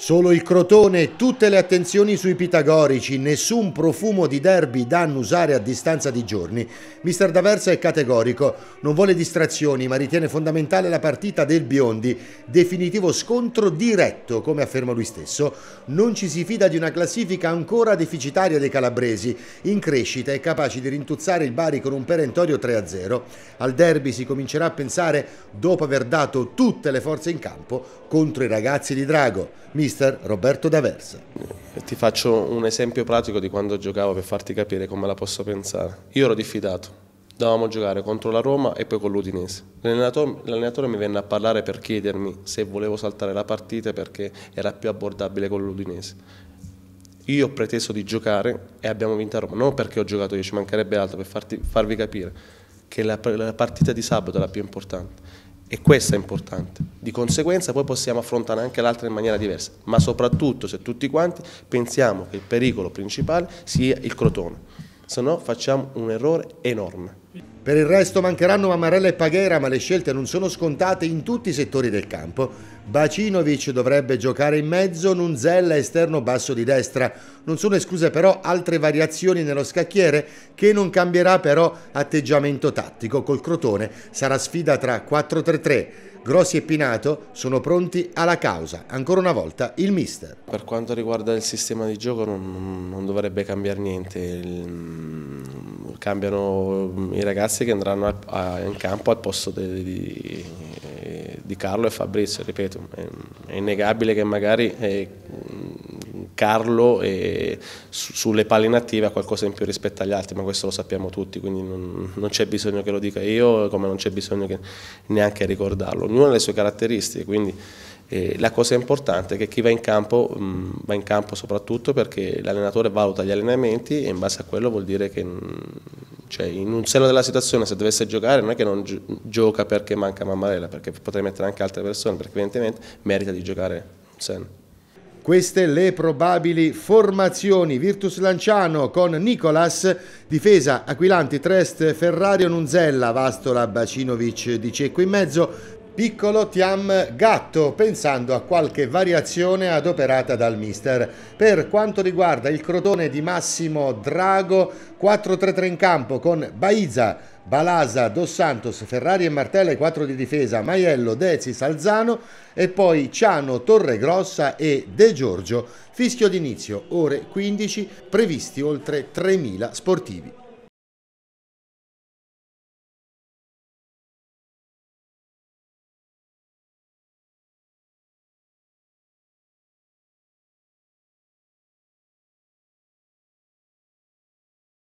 Solo il Crotone tutte le attenzioni sui pitagorici, nessun profumo di derby da annusare a distanza di giorni. Mister D'Aversa è categorico, non vuole distrazioni ma ritiene fondamentale la partita del Biondi, definitivo scontro diretto come afferma lui stesso. Non ci si fida di una classifica ancora deficitaria dei calabresi, in crescita e capace di rintuzzare il Bari con un perentorio 3-0. Al derby si comincerà a pensare dopo aver dato tutte le forze in campo contro i ragazzi di Drago mister Roberto D'Aversa. Ti faccio un esempio pratico di quando giocavo per farti capire come la posso pensare. Io ero diffidato, dovevamo giocare contro la Roma e poi con l'Udinese. L'allenatore, mi venne a parlare per chiedermi se volevo saltare la partita perché era più abbordabile con l'Udinese. Io ho preteso di giocare e abbiamo vinto a Roma, non perché ho giocato io, ci mancherebbe altro, per farti, farvi capire che la, la partita di sabato è la più importante e questo è importante. Di conseguenza poi possiamo affrontare anche l'altra in maniera diversa, ma soprattutto se tutti quanti pensiamo che il pericolo principale sia il crotone, se no facciamo un errore enorme. Per il resto mancheranno Mamarella e Paghera, ma le scelte non sono scontate in tutti i settori del campo. Bacinovic dovrebbe giocare in mezzo, Nunzella esterno basso di destra. Non sono escluse però altre variazioni nello scacchiere che non cambierà però atteggiamento tattico. Col Crotone sarà sfida tra 4-3-3. Grossi e Pinato sono pronti alla causa, ancora una volta il mister. Per quanto riguarda il sistema di gioco non, non dovrebbe cambiare niente, il, cambiano i ragazzi che andranno a, a, in campo al posto di, di, di Carlo e Fabrizio, ripeto, è, è innegabile che magari... È, eh, Carlo e su, sulle palle inattive ha qualcosa in più rispetto agli altri, ma questo lo sappiamo tutti, quindi non, non c'è bisogno che lo dica io, come non c'è bisogno che, neanche ricordarlo. Ognuno ha le sue caratteristiche, quindi eh, la cosa importante è che chi va in campo mh, mm, va in campo soprattutto perché l'allenatore valuta gli allenamenti e in base a quello vuol dire che mm, cioè, in un seno della situazione se dovesse giocare non è che non gi gioca perché manca Mammarella, perché potrei mettere anche altre persone, perché evidentemente merita di giocare un seno. Queste le probabili formazioni. Virtus Lanciano con Nicolas, difesa Aquilanti, Trest, Ferrario, Nunzella, Vastola, Bacinovic di Cecco in mezzo, piccolo Tiam Gatto, pensando a qualche variazione adoperata dal mister. Per quanto riguarda il crotone di Massimo Drago, 4-3-3 in campo con Baiza, Balasa, Dos Santos, Ferrari e Martella, i 4 di difesa, Maiello, Dezi, Salzano e poi Ciano, Torregrossa e De Giorgio. Fischio d'inizio, ore 15, previsti oltre 3.000 sportivi.